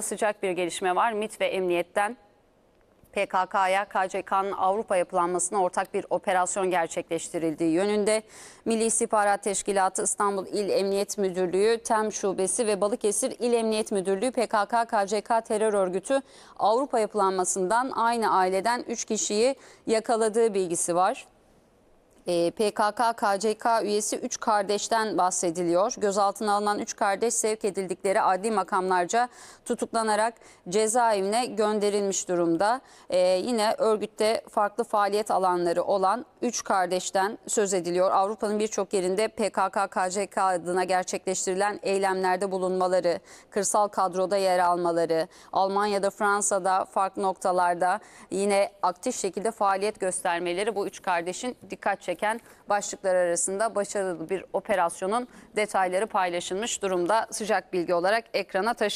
Sıcak bir gelişme var. MIT ve Emniyet'ten PKK'ya KCK'nın Avrupa yapılanmasına ortak bir operasyon gerçekleştirildiği yönünde Milli İstihbarat Teşkilatı İstanbul İl Emniyet Müdürlüğü TEM Şubesi ve Balıkesir İl Emniyet Müdürlüğü PKK KCK terör örgütü Avrupa yapılanmasından aynı aileden 3 kişiyi yakaladığı bilgisi var. E, ee, PKK, KCK üyesi 3 kardeşten bahsediliyor. Gözaltına alınan 3 kardeş sevk edildikleri adli makamlarca tutuklanarak cezaevine gönderilmiş durumda. E, yine örgütte farklı faaliyet alanları olan 3 kardeşten söz ediliyor. Avrupa'nın birçok yerinde PKK, KCK adına gerçekleştirilen eylemlerde bulunmaları, kırsal kadroda yer almaları, Almanya'da, Fransa'da farklı noktalarda yine aktif şekilde faaliyet göstermeleri bu üç kardeşin dikkat çekti çeken başlıklar arasında başarılı bir operasyonun detayları paylaşılmış durumda sıcak bilgi olarak ekrana taşıyabilirsiniz.